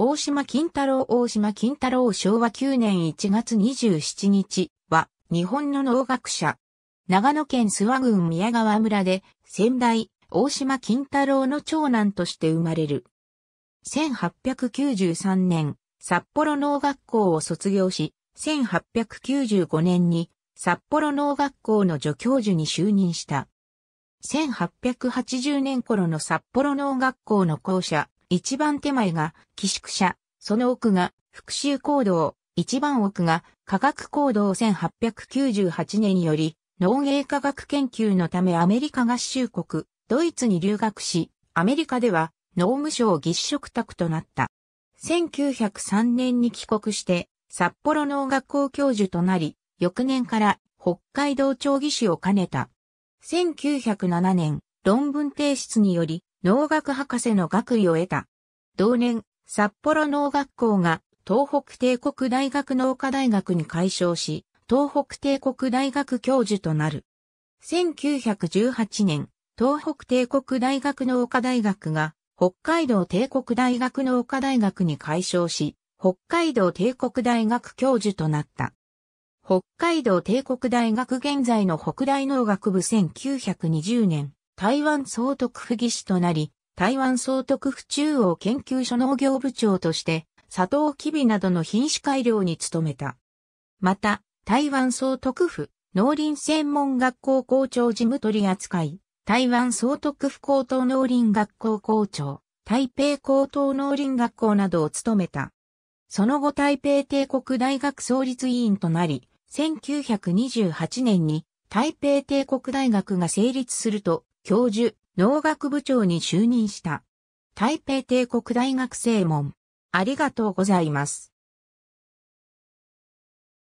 大島金太郎大島金太郎昭和9年1月27日は日本の農学者。長野県諏訪郡宮川村で先代大島金太郎の長男として生まれる。1893年札幌農学校を卒業し、1895年に札幌農学校の助教授に就任した。1880年頃の札幌農学校の校舎、一番手前が寄宿舎、その奥が復讐行動、一番奥が科学行動1898年により農芸科学研究のためアメリカ合衆国、ドイツに留学し、アメリカでは農務省技師職宅となった。1903年に帰国して、札幌農学校教授となり、翌年から北海道町技士を兼ねた。1907年、論文提出により、農学博士の学位を得た。同年、札幌農学校が東北帝国大学農科大学に改称し、東北帝国大学教授となる。1918年、東北帝国大学農科大学が北海道帝国大学農科大学に改称し、北海道帝国大学教授となった。北海道帝国大学現在の北大農学部1920年、台湾総督府技師となり、台湾総督府中央研究所農業部長として、砂糖キビなどの品種改良に努めた。また、台湾総督府農林専門学校校長事務取扱い、台湾総督府高等農林学校校長、台北高等農林学校などを務めた。その後台北帝国大学創立委員となり、1928年に台北帝国大学が成立すると、教授、農学部長に就任した。台北帝国大学正門。ありがとうございます。